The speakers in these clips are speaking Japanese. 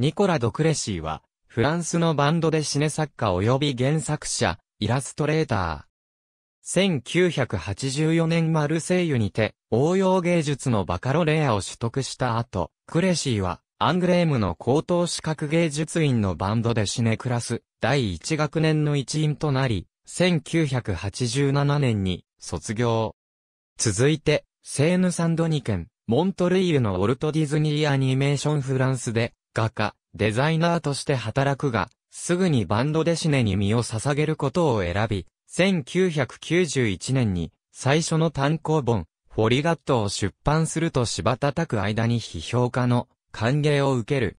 ニコラ・ドクレシーは、フランスのバンドでシネ作家及び原作者、イラストレーター。1984年マルセイユにて、応用芸術のバカロレアを取得した後、クレシーは、アングレームの高等資格芸術院のバンドでシネクラス、第1学年の一員となり、1987年に卒業。続いて、セーヌ・サンドニ県、モントルイユのウォルト・ディズニー・アニメーション・フランスで、画家、デザイナーとして働くが、すぐにバンドデシネに身を捧げることを選び、1991年に最初の単行本、フォリガットを出版すると芝叩く間に批評家の歓迎を受ける。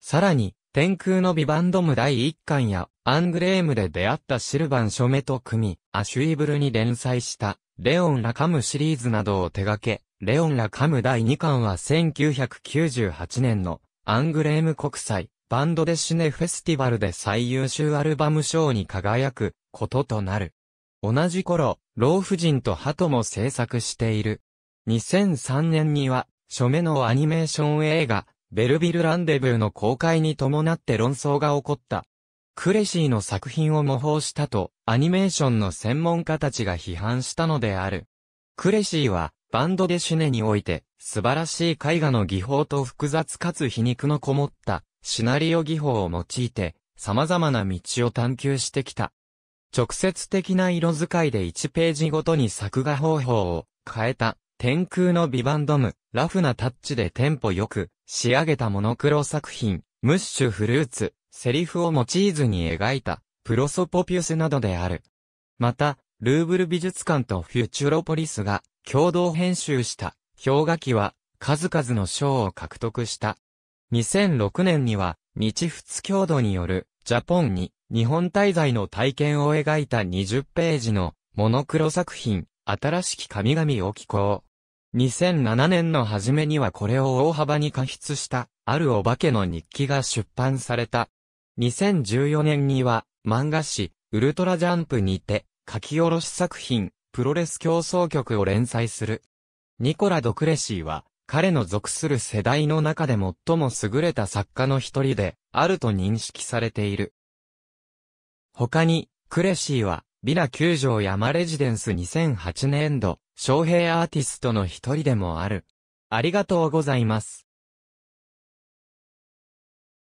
さらに、天空のビバンドム第1巻や、アングレームで出会ったシルバン・ショメと組み、アシュイブルに連載した、レオン・ラ・カムシリーズなどを手掛け、レオン・ラ・カム第2巻は1998年のアングレーム国際、バンドデシネフェスティバルで最優秀アルバム賞に輝くこととなる。同じ頃、老婦人と鳩も制作している。2003年には、初めのアニメーション映画、ベルビル・ランデブーの公開に伴って論争が起こった。クレシーの作品を模倣したと、アニメーションの専門家たちが批判したのである。クレシーは、バンドデシュネにおいて、素晴らしい絵画の技法と複雑かつ皮肉のこもったシナリオ技法を用いて、様々な道を探求してきた。直接的な色使いで1ページごとに作画方法を変えた天空のビバンドム、ラフなタッチでテンポよく仕上げたモノクロ作品、ムッシュフルーツ、セリフを用いずに描いたプロソポピュスなどである。また、ルーブル美術館とフューチュロポリスが共同編集した氷河期は数々の賞を獲得した。2006年には日仏郷土によるジャポンに日本滞在の体験を描いた20ページのモノクロ作品新しき神々を寄稿。2007年の初めにはこれを大幅に過筆したあるお化けの日記が出版された。2014年には漫画誌ウルトラジャンプにて書き下ろし作品プロレス競争局を連載する。ニコラ・ドクレシーは、彼の属する世代の中で最も優れた作家の一人で、あると認識されている。他に、クレシーは、ビラ9条山レジデンス2008年度、昌平アーティストの一人でもある。ありがとうございます。